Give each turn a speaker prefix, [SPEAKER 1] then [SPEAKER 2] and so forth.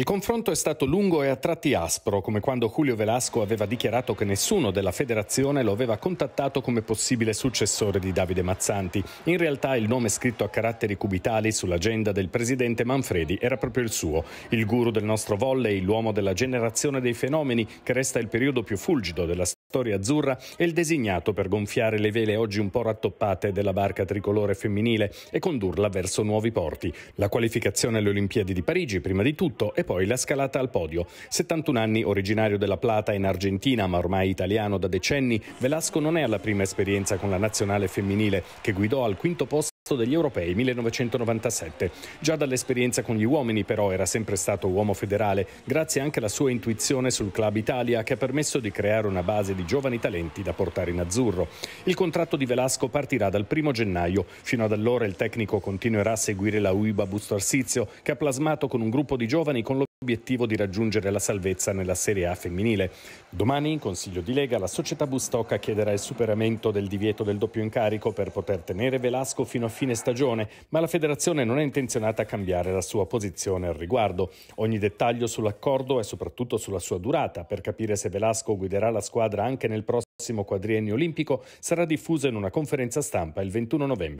[SPEAKER 1] Il confronto è stato lungo e a tratti aspro, come quando Julio Velasco aveva dichiarato che nessuno della federazione lo aveva contattato come possibile successore di Davide Mazzanti. In realtà il nome scritto a caratteri cubitali sull'agenda del presidente Manfredi era proprio il suo, il guru del nostro volley, l'uomo della generazione dei fenomeni che resta il periodo più fulgido della storia Storia azzurra è il designato per gonfiare le vele oggi un po' rattoppate della barca tricolore femminile e condurla verso nuovi porti. La qualificazione alle Olimpiadi di Parigi prima di tutto e poi la scalata al podio. 71 anni, originario della Plata in Argentina ma ormai italiano da decenni, Velasco non è alla prima esperienza con la nazionale femminile che guidò al quinto posto terzo degli europei 1997. Già dall'esperienza con gli uomini però era sempre stato uomo federale, grazie anche alla sua intuizione sul Club Italia che ha permesso di creare una base di giovani talenti da portare in azzurro. Il contratto di Velasco partirà dal primo gennaio. Fino ad allora il tecnico continuerà a seguire la UIBA Busto Arsizio che ha plasmato con un gruppo di giovani con lo Obiettivo di raggiungere la salvezza nella Serie A femminile. Domani in Consiglio di Lega la società Bustocca chiederà il superamento del divieto del doppio incarico per poter tenere Velasco fino a fine stagione, ma la federazione non è intenzionata a cambiare la sua posizione al riguardo. Ogni dettaglio sull'accordo e soprattutto sulla sua durata per capire se Velasco guiderà la squadra anche nel prossimo quadriennio olimpico sarà diffuso in una conferenza stampa il 21 novembre.